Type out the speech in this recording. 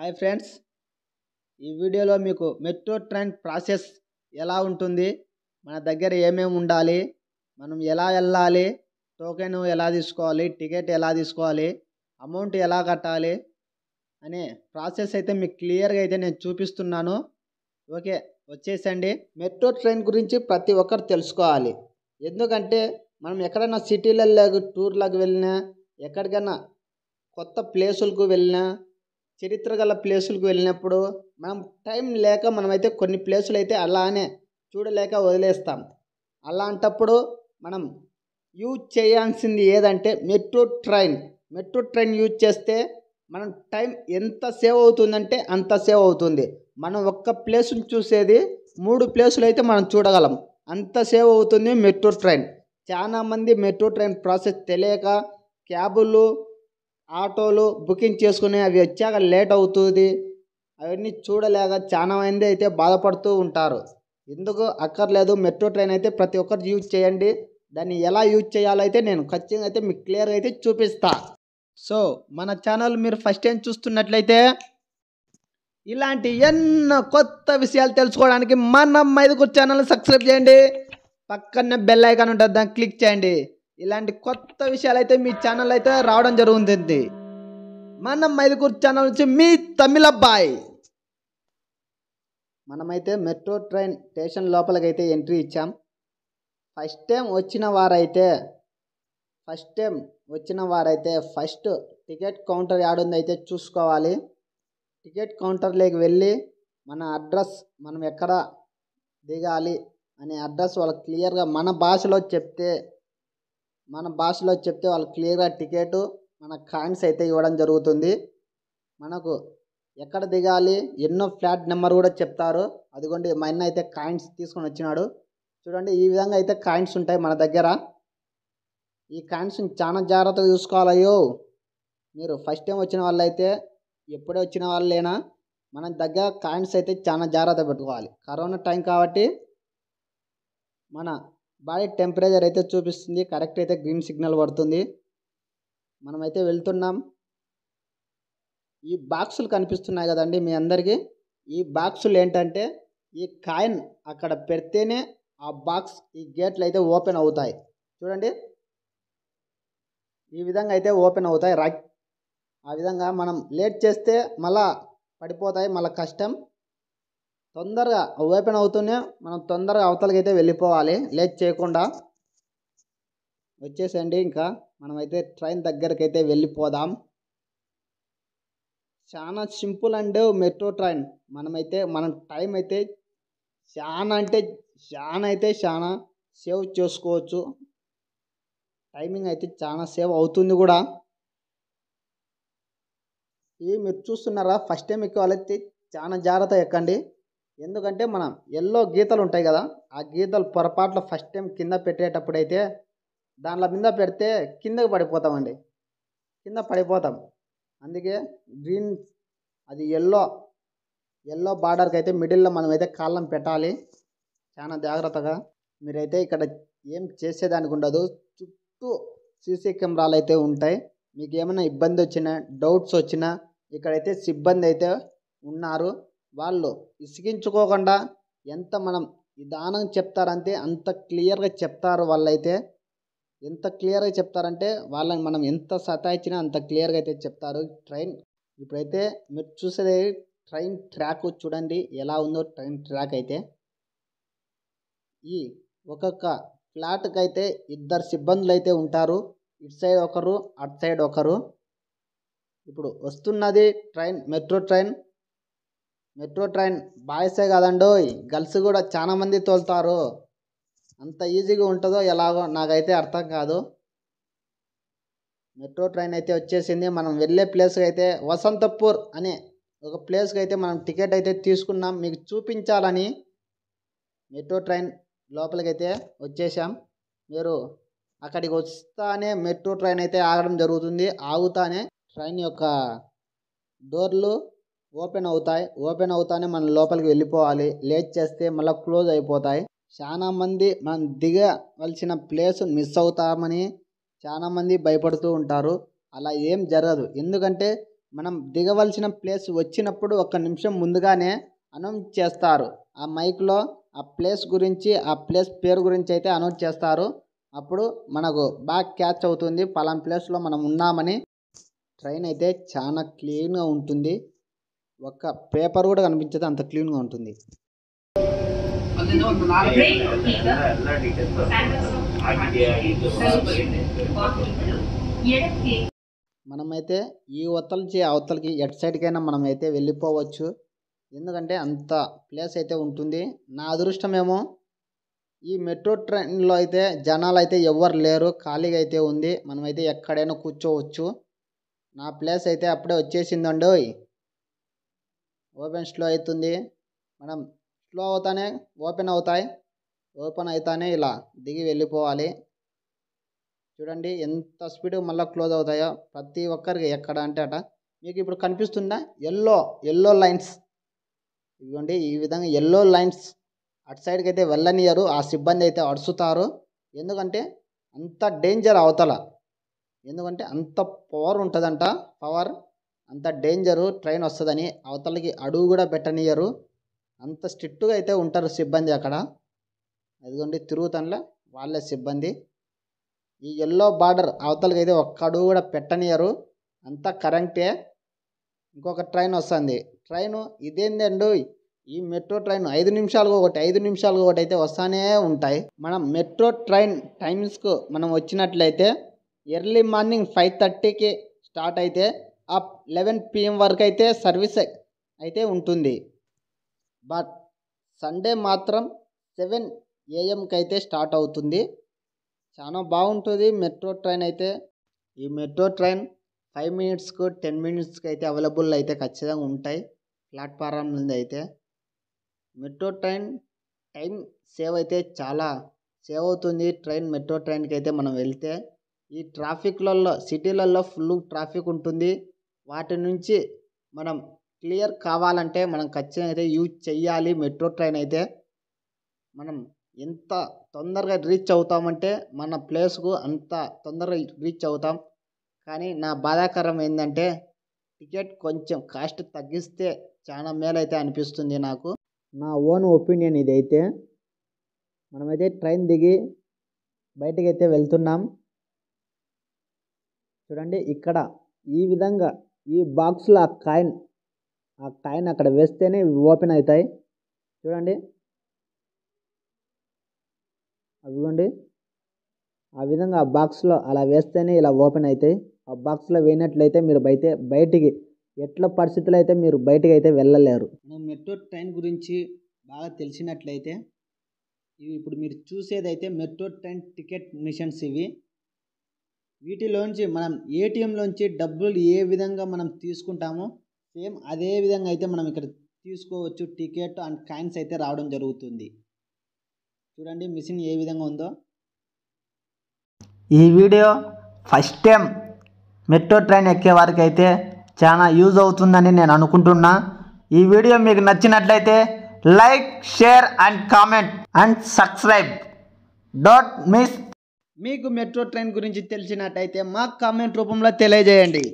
hi friends ఈ వీడియోలో మీకు మెట్రో ట్రైన్ ప్రాసెస్ ఎలా ఉంటుంది మన దగ్గర ఏమేమి ఉండాలి మనం ఎలా వెళ్ళాలి టోకెన్ ఎలా తీసుకోవాలి టికెట్ ఎలా తీసుకోవాలి అమౌంట్ ఎలా కట్టాలి అనే ప్రాసెస్ అయితే మీకు క్లియర్గా అయితే నేను చూపిస్తున్నాను ఓకే వచ్చేసండి మెట్రో ట్రైన్ గురించి ప్రతి ఒక్కరు తెలుసుకోవాలి ఎందుకంటే మనం ఎక్కడైనా సిటీలలో టూర్లకు వెళ్ళినా ఎక్కడికైనా కొత్త ప్లేసులకు వెళ్ళినా చరిత్ర గల ప్లేసులకు వెళ్ళినప్పుడు మనం టైం లేక మనమైతే కొన్ని ప్లేసులు అయితే అలానే చూడలేక వదిలేస్తాం అలాంటప్పుడు మనం యూజ్ చేయాల్సింది ఏదంటే metro train metro train use చేస్తే మనం టైం ఎంత సేవ్ అవుతుందంటే అంత సేవ్ అవుతుంది మనం ఒక్క ప్లేస్ని చూసేది మూడు ప్లేసులు అయితే మనం చూడగలం అంత సేవ్ అవుతుంది మెట్రో ట్రైన్ చాలామంది మెట్రో ట్రైన్ ప్రాసెస్ తెలియక క్యాబులు ఆటోలు బుకింగ్ చేసుకుని అవి వచ్చాక లేట్ అవుతుంది అవన్నీ చూడలేక చాలా మంది అయితే బాధపడుతూ ఉంటారు ఎందుకు అక్కర్లేదు మెట్రో ట్రైన్ అయితే ప్రతి ఒక్కరు యూజ్ చేయండి దాన్ని ఎలా యూజ్ చేయాలో అయితే నేను ఖచ్చితంగా అయితే మీకు క్లియర్గా అయితే చూపిస్తా సో మన ఛానల్ మీరు ఫస్ట్ టైం చూస్తున్నట్లయితే ఇలాంటి ఎన్నో కొత్త విషయాలు తెలుసుకోవడానికి మన మైదుగురు ఛానల్ సబ్స్క్రైబ్ చేయండి పక్కన బెల్ ఐకాన్ ఉంటుంది దాన్ని క్లిక్ చేయండి ఇలాంటి కొత్త విషయాలు అయితే మీ ఛానల్ అయితే రావడం జరుగుతుంది మన మైదుకూర్ ఛానల్ నుంచి మీ తమిళబ్బాయి మనమైతే మెట్రో ట్రైన్ స్టేషన్ లోపలికైతే ఎంట్రీ ఇచ్చాం ఫస్ట్ టైం వచ్చిన వారైతే ఫస్ట్ టైం వచ్చిన వారైతే ఫస్ట్ టికెట్ కౌంటర్ యాడుందైతే చూసుకోవాలి టికెట్ కౌంటర్లోకి వెళ్ళి మన అడ్రస్ మనం ఎక్కడ దిగాలి అనే అడ్రస్ వాళ్ళకి క్లియర్గా మన భాషలో చెప్తే మన భాషలో చెప్తే వాళ్ళు క్లియర్గా టికెట్ మన కాయిన్స్ అయితే ఇవ్వడం జరుగుతుంది మనకు ఎక్కడ దిగాలి ఎన్నో ఫ్లాట్ నెంబర్ కూడా చెప్తారు అదిగోండి మా అన్న అయితే కాయిన్స్ తీసుకొని వచ్చినాడు చూడండి ఈ విధంగా అయితే కాయిన్స్ ఉంటాయి మన దగ్గర ఈ కాయిన్స్ని చాలా జాగ్రత్తగా చూసుకోవాలయ్యో మీరు ఫస్ట్ టైం వచ్చిన వాళ్ళైతే ఎప్పుడే వచ్చిన వాళ్ళైనా మన దగ్గర కాయిన్స్ అయితే చాలా జాగ్రత్త పెట్టుకోవాలి కరోనా టైం కాబట్టి మన బాడీ టెంపరేచర్ అయితే చూపిస్తుంది కరెక్ట్ అయితే గ్రీన్ సిగ్నల్ పడుతుంది మనమైతే వెళ్తున్నాం ఈ బాక్సులు కనిపిస్తున్నాయి కదండి మీ అందరికీ ఈ బాక్సులు ఏంటంటే ఈ కాయిన్ అక్కడ పెడితేనే ఆ బాక్స్ ఈ గేట్లు అయితే ఓపెన్ అవుతాయి చూడండి ఈ విధంగా అయితే ఓపెన్ అవుతాయి రా ఆ విధంగా మనం లేట్ చేస్తే మళ్ళా పడిపోతాయి మళ్ళీ కష్టం తొందరగా ఓపెన్ అవుతూనే మనం తొందరగా అవతలకైతే వెళ్ళిపోవాలి లేట్ చేయకుండా వచ్చేసండి ఇంకా మనమైతే ట్రైన్ దగ్గరకైతే వెళ్ళిపోదాం చాలా సింపుల్ అండ్ మెట్రో ట్రైన్ మనమైతే మనం టైం అయితే చాలా అంటే చాలా అయితే చాలా సేవ్ చేసుకోవచ్చు టైమింగ్ అయితే చాలా సేవ్ అవుతుంది కూడా ఇవి మీరు చూస్తున్నారా ఫస్ట్ టైం ఎక్కువ చాలా జాగ్రత్త ఎక్కండి ఎందుకంటే మనం ఎల్లో గీతలు ఉంటాయి కదా ఆ గీతలు పొరపాట్లు ఫస్ట్ టైం కింద పెట్టేటప్పుడు అయితే దాంట్లో మీద పెడితే కిందకి పడిపోతామండి కింద పడిపోతాం అందుకే గ్రీన్ అది ఎల్లో ఎల్లో బార్డర్కి అయితే మిడిల్లో మనం అయితే కాళ్ళం పెట్టాలి చాలా జాగ్రత్తగా మీరైతే ఇక్కడ ఏం చేసేదానికి ఉండదు చుట్టూ సీసీ కెమెరాలు అయితే ఉంటాయి మీకు ఏమైనా ఇబ్బంది వచ్చినా డౌట్స్ వచ్చినా ఇక్కడైతే సిబ్బంది అయితే ఉన్నారు వాళ్ళు విసిగించుకోకుండా ఎంత మనం విధానం చెప్తారంటే అంత క్లియర్గా చెప్తారు వాళ్ళైతే ఎంత క్లియర్గా చెప్తారంటే వాళ్ళని మనం ఎంత సతాయించినా అంత క్లియర్గా అయితే చెప్తారు ట్రైన్ ఇప్పుడైతే మీరు చూసేది ట్రైన్ ట్రాక్ చూడండి ఎలా ఉందో ట్రైన్ ట్రాక్ అయితే ఈ ఒక్కొక్క ఫ్లాట్కి అయితే ఇద్దరు సిబ్బందులు అయితే ఉంటారు ఇటు సైడ్ ఒకరు అటు సైడ్ ఒకరు ఇప్పుడు వస్తున్నది train metro train metro train బాయ్సే కాదండోయ్ గర్ల్స్ కూడా చాలా మంది తోలుతారు అంత ఈజీగా ఉంటుందో ఎలాగో నాకైతే అర్థం కాదు మెట్రో ట్రైన్ అయితే వచ్చేసింది మనం వెళ్ళే ప్లేస్కి అయితే వసంతపూర్ అనే ఒక ప్లేస్కి అయితే మనం టికెట్ అయితే తీసుకున్నాం మీకు చూపించాలని మెట్రో ట్రైన్ లోపలికి అయితే వచ్చేసాం మీరు అక్కడికి వస్తానే మెట్రో ట్రైన్ అయితే ఆగడం జరుగుతుంది ఆగుతానే ట్రైన్ యొక్క డోర్లు ఓపెన్ అవుతాయి ఓపెన్ అవుతానే మనం లోపలికి వెళ్ళిపోవాలి లేట్ చేస్తే మళ్ళీ క్లోజ్ అయిపోతాయి చాలామంది మనం దిగవలసిన ప్లేస్ మిస్ అవుతామని చాలామంది భయపడుతూ ఉంటారు అలా ఏం జరగదు ఎందుకంటే మనం దిగవలసిన ప్లేస్ వచ్చినప్పుడు ఒక నిమిషం ముందుగానే అనౌన్స్ చేస్తారు ఆ మైక్లో ఆ ప్లేస్ గురించి ఆ ప్లేస్ పేరు గురించి అయితే అనౌన్స్ చేస్తారు అప్పుడు మనకు బాగా క్యాచ్ అవుతుంది పలానా ప్లేస్లో మనం ఉన్నామని ట్రైన్ అయితే చాలా క్లీన్గా ఉంటుంది ఒక్క పేపర్ కూడా కనిపించదు అంత క్లీన్గా ఉంటుంది మనమైతే ఈ అవతల నుంచి అవతలకి ఎట్ సైడ్కైనా మనమైతే వెళ్ళిపోవచ్చు ఎందుకంటే అంత ప్లేస్ అయితే ఉంటుంది నా అదృష్టమేమో ఈ మెట్రో ట్రైన్లో అయితే జనాలు అయితే ఎవ్వరు లేరు ఖాళీగా అయితే ఉంది మనమైతే ఎక్కడైనా కూర్చోవచ్చు నా ప్లేస్ అయితే అప్పుడే వచ్చేసిందండి ఓపెన్ స్లో అవుతుంది మనం స్లో అవుతానే ఓపెన్ అవుతాయి ఓపెన్ అవుతానే ఇలా దిగి వెళ్ళిపోవాలి చూడండి ఎంత స్పీడ్ మళ్ళీ క్లోజ్ అవుతాయో ప్రతి ఒక్కరికి ఎక్కడ అంటే అట మీకు ఇప్పుడు కనిపిస్తుందా ఎల్లో ఎల్లో లైన్స్ ఇదిగోండి ఈ విధంగా ఎల్లో లైన్స్ అటు సైడ్కి అయితే వెళ్ళనియరు ఆ సిబ్బంది అయితే అడుస్తారు ఎందుకంటే అంత డేంజర్ అవతల ఎందుకంటే అంత పవర్ ఉంటుందంట పవర్ అంత డేంజరు ట్రైన్ వస్తుందని అవతలకి అడుగు కూడా పెట్టనియరు అంత స్ట్రిక్ట్గా అయితే ఉంటారు సిబ్బంది అక్కడ అదిగోండి తిరుగుతానులే వాళ్ళే సిబ్బంది ఈ ఎల్లో బార్డర్ అవతలకి అయితే ఒక్క అడుగు కూడా పెట్టనియరు అంతా కరెంటే ఇంకొక ట్రైన్ వస్తుంది ట్రైను ఇదేందండు ఈ మెట్రో ట్రైన్ ఐదు నిమిషాలకు ఒకటి ఐదు నిమిషాలకు ఒకటి అయితే వస్తానే ఉంటాయి మనం మెట్రో ట్రైన్ టైమ్స్కు మనం వచ్చినట్లయితే ఎర్లీ మార్నింగ్ ఫైవ్ థర్టీకి స్టార్ట్ అయితే అప్ లెవెన్ పిఎం వరకు అయితే సర్వీస్ అయితే ఉంటుంది బట్ సండే మాత్రం సెవెన్ ఏఎంకి అయితే స్టార్ట్ అవుతుంది చాలా బాగుంటుంది మెట్రో ట్రైన్ అయితే ఈ మెట్రో ట్రైన్ ఫైవ్ మినిట్స్కు టెన్ మినిట్స్కి అయితే అవైలబుల్ అయితే ఖచ్చితంగా ఉంటాయి ప్లాట్ఫారం నుండి అయితే మెట్రో ట్రైన్ టైం సేవ్ అయితే చాలా సేవ్ అవుతుంది ట్రైన్ మెట్రో ట్రైన్కి అయితే మనం వెళ్తే ఈ ట్రాఫిక్లలో సిటీలలో ఫుల్ ట్రాఫిక్ ఉంటుంది వాటి నుంచి మనం క్లియర్ కావాలంటే మనం ఖచ్చితంగా అయితే యూజ్ చేయాలి మెట్రో ట్రైన్ అయితే మనం ఎంత తొందరగా రీచ్ అవుతామంటే మన ప్లేస్కు అంత తొందరగా రీచ్ అవుతాం కానీ నా బాధాకరం ఏంటంటే టికెట్ కొంచెం కాస్ట్ తగ్గిస్తే చాలా మేలైతే అనిపిస్తుంది నాకు నా ఓన్ ఒపీనియన్ ఇదైతే మనమైతే ట్రైన్ దిగి బయటకైతే అయితే వెళ్తున్నాం చూడండి ఇక్కడ ఈ విధంగా ఈ బాక్స్లో ఆ కాయిన్ ఆ కాయిన్ అక్కడ వేస్తేనే ఓపెన్ అవుతాయి చూడండి అదిగోండి ఆ విధంగా ఆ బాక్స్లో అలా వేస్తేనే ఇలా ఓపెన్ అవుతాయి ఆ బాక్స్లో వేయినట్లయితే మీరు బయట బయటికి ఎట్ల పరిస్థితులు అయితే మీరు బయటకు అయితే వెళ్ళలేరు మనం మెట్రో ట్రైన్ గురించి బాగా తెలిసినట్లయితే ఇవి ఇప్పుడు మీరు చూసేదైతే మెట్రో ట్రైన్ టికెట్ మిషన్స్ ఇవి వీటిలోంచి మనం ఏటీఎంలోంచి డబ్బులు ఏ విధంగా మనం తీసుకుంటామో సేమ్ అదే విధంగా అయితే మనం ఇక్కడ తీసుకోవచ్చు టికెట్ అండ్ కాయిన్స్ అయితే రావడం జరుగుతుంది చూడండి మిషన్ ఏ విధంగా ఉందో ఈ video first time metro train ఎక్కే వారికి అయితే చాలా యూజ్ అవుతుందని నేను అనుకుంటున్నా ఈ వీడియో మీకు నచ్చినట్లయితే like share and comment and subscribe don't miss మీకు మెట్రో ట్రైన్ గురించి తెలిసినట్టయితే మా కామెంట్ రూపంలో తెలియజేయండి